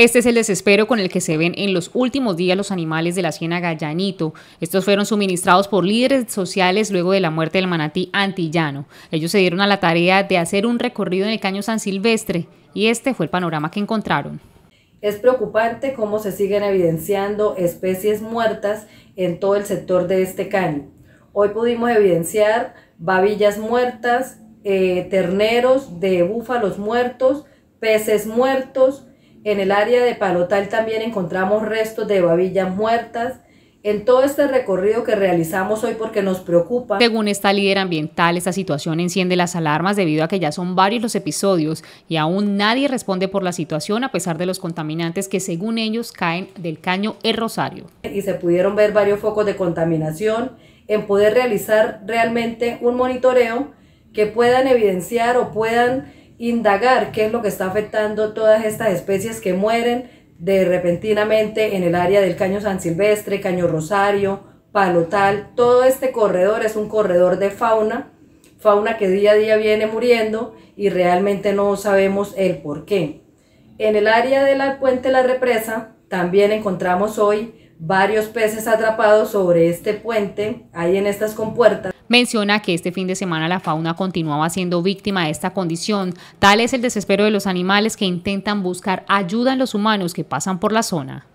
Este es el desespero con el que se ven en los últimos días los animales de la ciénaga Gallanito. Estos fueron suministrados por líderes sociales luego de la muerte del manatí antillano. Ellos se dieron a la tarea de hacer un recorrido en el caño San Silvestre y este fue el panorama que encontraron. Es preocupante cómo se siguen evidenciando especies muertas en todo el sector de este caño. Hoy pudimos evidenciar babillas muertas, eh, terneros de búfalos muertos, peces muertos, en el área de Palotal también encontramos restos de babillas muertas, en todo este recorrido que realizamos hoy porque nos preocupa. Según esta líder ambiental, esta situación enciende las alarmas debido a que ya son varios los episodios y aún nadie responde por la situación a pesar de los contaminantes que según ellos caen del caño El Rosario. Y se pudieron ver varios focos de contaminación en poder realizar realmente un monitoreo que puedan evidenciar o puedan indagar qué es lo que está afectando todas estas especies que mueren de repentinamente en el área del Caño San Silvestre, Caño Rosario, Palotal. Todo este corredor es un corredor de fauna, fauna que día a día viene muriendo y realmente no sabemos el por qué. En el área de la Puente La Represa también encontramos hoy varios peces atrapados sobre este puente, ahí en estas compuertas. Menciona que este fin de semana la fauna continuaba siendo víctima de esta condición. Tal es el desespero de los animales que intentan buscar ayuda en los humanos que pasan por la zona.